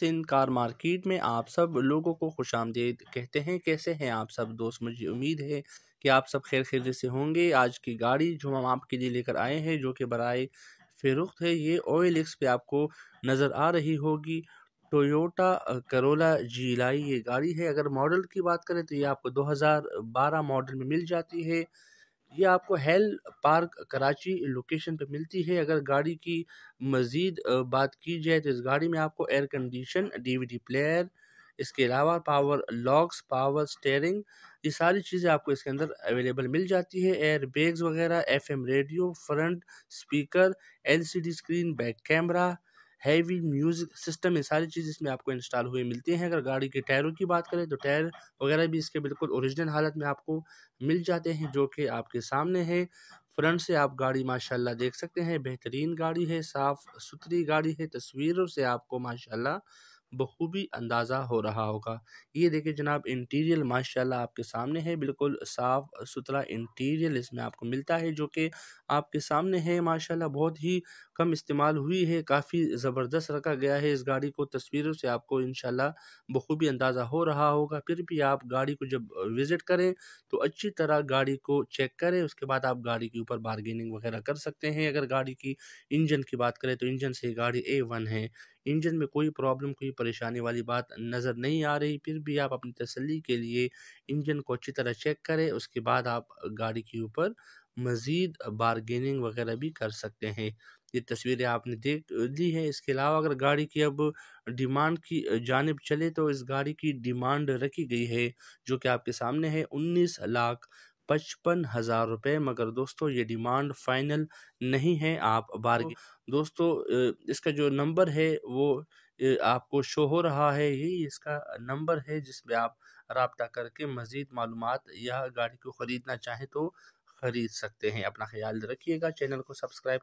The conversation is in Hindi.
सिंध कार मार्केट में आप सब लोगों को खुश आमदेद कहते हैं कैसे हैं आप सब दोस्त मुझे उम्मीद है कि आप सब खैर खैर से होंगे आज की गाड़ी जो हम आपके लिए लेकर आए हैं जो कि बरए फ़रुख्त है ये ऑयल एक्स पे आपको नज़र आ रही होगी टोयोटा करोला जीलाई ये गाड़ी है अगर मॉडल की बात करें तो ये आपको दो मॉडल में मिल जाती है ये आपको हेल पार्क कराची लोकेशन पे मिलती है अगर गाड़ी की मज़ीद बात की जाए तो इस गाड़ी में आपको एयर कंडीशन डीवीडी प्लेयर इसके अलावा पावर लॉक्स पावर स्टेयरिंग ये सारी चीज़ें आपको इसके अंदर अवेलेबल मिल जाती है एयर बैग्स वगैरह FM radio front speaker LCD screen back camera heavy music system ये सारी चीज़ इसमें आपको इंस्टॉल हुए मिलती हैं अगर गाड़ी के टायरों की बात करें तो टायर वगैरह भी इसके बिल्कुल ओरिजिनल हालत में आपको मिल जाते हैं जो कि आपके सामने है फ्रंट से आप गाड़ी माशाल्लाह देख सकते हैं बेहतरीन गाड़ी है साफ़ सुथरी गाड़ी है तस्वीरों से आपको माशाल्लाह बखूबी अंदाज़ा हो रहा होगा ये देखिए जनाब इंटीरियर माशाल्लाह आपके सामने है बिल्कुल साफ़ सुथरा इंटीरियर इसमें आपको मिलता है जो कि आपके सामने है माशाल्लाह बहुत ही कम इस्तेमाल हुई है काफ़ी ज़बरदस्त रखा गया है इस गाड़ी को तस्वीरों से आपको इन बखूबी अंदाज़ा हो रहा होगा फिर भी आप गाड़ी को जब विज़िट करें तो अच्छी तरह गाड़ी को चेक करें उसके बाद आप गाड़ी के ऊपर बारगेनिंग वगैरह कर सकते हैं अगर गाड़ी की इंजन की बात करें तो इंजन से गाड़ी ए वन है इंजन में कोई प्रॉब्लम कोई परेशानी वाली बात नज़र नहीं आ रही फिर भी आप अपनी तसली के लिए इंजन को अच्छी तरह चेक करें उसके बाद आप गाड़ी के ऊपर मज़ीद बारगेनिंग वगैरह भी कर सकते हैं ये तस्वीरें आपने देख ली हैं इसके अलावा अगर गाड़ी की अब डिमांड की जानब चले तो इस गाड़ी की डिमांड रखी गई है जो कि आपके सामने है उन्नीस लाख पचपन हज़ार रुपये मगर दोस्तों ये डिमांड फाइनल नहीं है आप बारगी दोस्तों इसका जो नंबर है वो आपको शो हो रहा है यही इसका नंबर है जिसमें आप रबता करके मज़ीद मालूम या गाड़ी को ख़रीदना चाहें तो ख़रीद सकते हैं अपना ख्याल रखिएगा चैनल को सब्सक्राइब